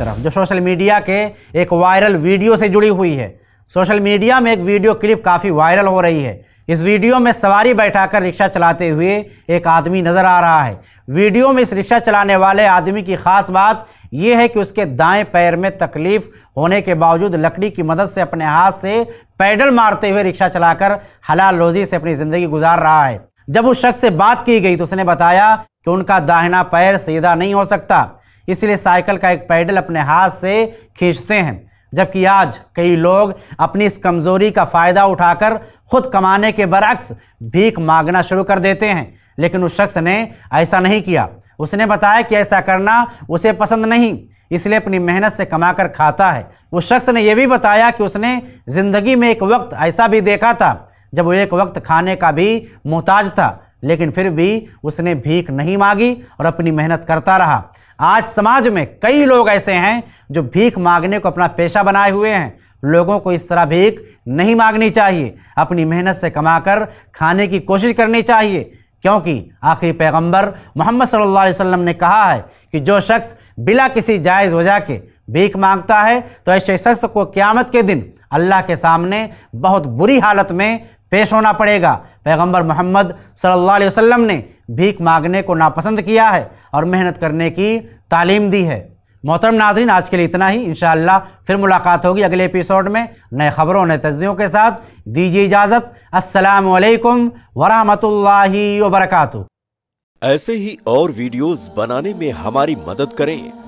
तरफ जो social media के एक वायरल वीडियो से जुड़ी हुई है सोशल मीडिया में एक वीडियो क्लिप काफ़ी वायरल हो रही है इस वीडियो में सवारी बैठाकर रिक्शा चलाते हुए एक आदमी नज़र आ रहा है वीडियो में इस रिक्शा चलाने वाले आदमी की खास बात यह है कि उसके दाएं पैर में तकलीफ होने के बावजूद लकड़ी की मदद से अपने हाथ से पैडल मारते हुए रिक्शा चलाकर हलाल रोजी से अपनी ज़िंदगी गुजार रहा है जब उस शख्स से बात की गई तो उसने बताया कि उनका दाहिना पैर सीधा नहीं हो सकता इसलिए साइकिल का एक पैडल अपने हाथ से खींचते हैं जबकि आज कई लोग अपनी इस कमज़ोरी का फ़ायदा उठाकर खुद कमाने के बरक्स भीख मांगना शुरू कर देते हैं लेकिन उस शख्स ने ऐसा नहीं किया उसने बताया कि ऐसा करना उसे पसंद नहीं इसलिए अपनी मेहनत से कमाकर खाता है उस शख्स ने यह भी बताया कि उसने ज़िंदगी में एक वक्त ऐसा भी देखा था जब वो एक वक्त खाने का भी मोहताज था लेकिन फिर भी उसने भीख नहीं मांगी और अपनी मेहनत करता रहा आज समाज में कई लोग ऐसे हैं जो भीख मांगने को अपना पेशा बनाए हुए हैं लोगों को इस तरह भीख नहीं मांगनी चाहिए अपनी मेहनत से कमाकर खाने की कोशिश करनी चाहिए क्योंकि आखिरी पैगंबर मोहम्मद सल्लल्लाहु अलैहि वसल्लम ने कहा है कि जो शख्स बिला किसी जायज़ वजह के भीख मांगता है तो ऐसे शख्स को क़्यामत के दिन अल्लाह के सामने बहुत बुरी हालत में पेश होना पड़ेगा पैगंबर मोहम्मद सल्लल्लाहु अलैहि वसल्लम ने भीख मांगने को नापसंद किया है और मेहनत करने की तालीम दी है मोहतरम नाजरीन आज के लिए इतना ही इन फिर मुलाकात होगी अगले एपिसोड में नए खबरों नए तजियों के साथ दीजिए इजाज़त असलकम वरहमतुल्ला वबरकू ऐसे ही और वीडियोस बनाने में हमारी मदद करें